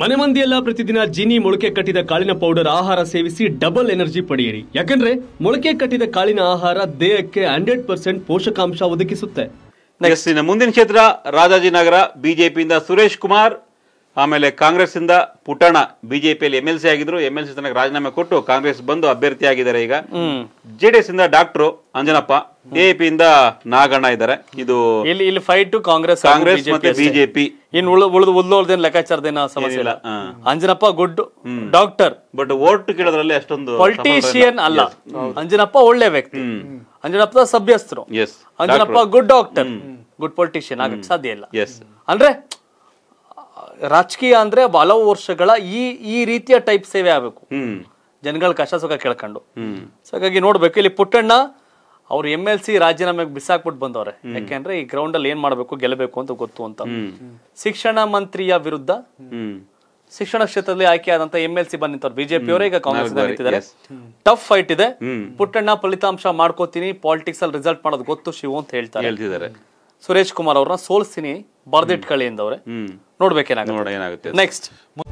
ಮನೆ ಮಂದಿಯೆಲ್ಲ ಪ್ರತಿದಿನ ಜೀನಿ ಮೊಳಕೆ ಕಟ್ಟಿದ ಕಾಳಿನ ಪೌಡರ್ ಆಹಾರ ಸೇವಿಸಿ ಡಬಲ್ ಎನರ್ಜಿ ಪಡೆಯಿರಿ ಯಾಕಂದ್ರೆ ಮೊಳಕೆ ಕಟ್ಟಿದ ಕಾಳಿನ ಆಹಾರ ದೇಹಕ್ಕೆ ಹಂಡ್ರೆಡ್ ಪರ್ಸೆಂಟ್ ಪೋಷಕಾಂಶ ಒದಗಿಸುತ್ತೆ ನೆಕ್ಸ್ಟ್ ಮುಂದಿನ ಕ್ಷೇತ್ರ ರಾಜಾಜಿನಗರ ಬಿಜೆಪಿಯಿಂದ ಸುರೇಶ್ ಕುಮಾರ್ ಆಮೇಲೆ ಕಾಂಗ್ರೆಸ್ ಇಂದ ಪುಟಣ ಬಿಜೆಪಿಯಲ್ಲಿ ಎಂ ಎಲ್ ಸಿ ಆಗಿದ್ರು ಎಂ ಎಲ್ ಸಿ ತನಕ ರಾಜೀನಾಮೆ ಕೊಟ್ಟು ಕಾಂಗ್ರೆಸ್ ಬಂದು ಅಭ್ಯರ್ಥಿ ಆಗಿದ್ದಾರೆ ಈಗ ಜೆಡಿಎಸ್ ಇಂದ ಡಾಕ್ಟರ್ ಅಂಜನಪ್ಪ ಎಪಿ ನಾಗಣ್ಣ ಇದ್ದಾರೆ ಇದು ಇಲ್ಲಿ ಇಲ್ಲಿ ಫೈಟ್ ಕಾಂಗ್ರೆಸ್ ಕಾಂಗ್ರೆಸ್ ಮತ್ತೆ ಬಿಜೆಪಿ ಇನ್ನು ಉಳ ಉಳಿದು ಉಳ್ಳೋಳ್ದೇನು ಲೆಕ್ಕಾಚಾರದೇನ ಸಮಸ್ಯೆ ಇಲ್ಲ Anjanappa good doctor but vote ಕೇಳೋದ್ರಲ್ಲಿ ಅಷ್ಟೊಂದು ಪೊಲಿಟಿಷಿಯನ್ ಅಲ್ಲ ಅಂಜನಪ್ಪ ಒಳ್ಳೆ ವ್ಯಕ್ತಿ ಅಂಜನಪ್ಪ ಸಭ್ಯಸ್ಥರು Anjanappa good doctor good politician ಆಗಕ್ಕೆ ಸಾಧ್ಯ ಇಲ್ಲ ಅಂದ್ರೆ ರಾಜಕೀಯ ಅಂದ್ರೆ ಹಲವು ವರ್ಷಗಳ ಈ ಈ ರೀತಿಯ ಟೈಪ್ ಸೇವೆ ಆಗ್ಬೇಕು ಜನಗಳ ಕಷ್ಟ ಸುಖ ಕೇಳ್ಕೊಂಡು ಸೊ ಹಾಗಾಗಿ ನೋಡ್ಬೇಕು ಇಲ್ಲಿ ಪುಟ್ಟಣ್ಣ ಅವ್ರು ಎಮ್ ಎಲ್ ಸಿ ರಾಜೀನಾಮೆ ಬಿಸಾಕ್ಬಿಟ್ಟು ಬಂದವ್ರೆ ಯಾಕೆಂದ್ರೆ ಈ ಗ್ರೌಂಡ್ ಅಲ್ಲಿ ಏನ್ ಮಾಡ್ಬೇಕು ಗೆಲ್ಲಬೇಕು ಅಂತ ಗೊತ್ತು ಅಂತ ಶಿಕ್ಷಣ ಮಂತ್ರಿಯ ವಿರುದ್ಧ ಶಿಕ್ಷಣ ಕ್ಷೇತ್ರದಲ್ಲಿ ಆಯ್ಕೆ ಆದಂತ ಎಂ ಎಲ್ ಸಿ ಬಿಜೆಪಿ ಅವರೇ ಈಗ ಕಾಂಗ್ರೆಸ್ ನಿಂತಿದ್ದಾರೆ ಟಫ್ ಫೈಟ್ ಇದೆ ಪುಟ್ಟಣ್ಣ ಫಲಿತಾಂಶ ಮಾಡ್ಕೋತೀನಿ ಪಾಲಿಟಿಕ್ಸ್ ಅಲ್ಲಿ ರಿಸಲ್ಟ್ ಮಾಡೋದು ಗೊತ್ತು ಶಿವ ಅಂತ ಹೇಳ್ತಾರೆ ಸುರೇಶ್ ಕುಮಾರ್ ಅವ್ರನ್ನ ಸೋಲ್ಸ್ತೀನಿ ಬರ್ದಿಟ್ಕಳಿ ಎಂದವ್ರೆ ನೋಡ್ಬೇಕೇನಾಗುತ್ತೆ ನೆಕ್ಸ್ಟ್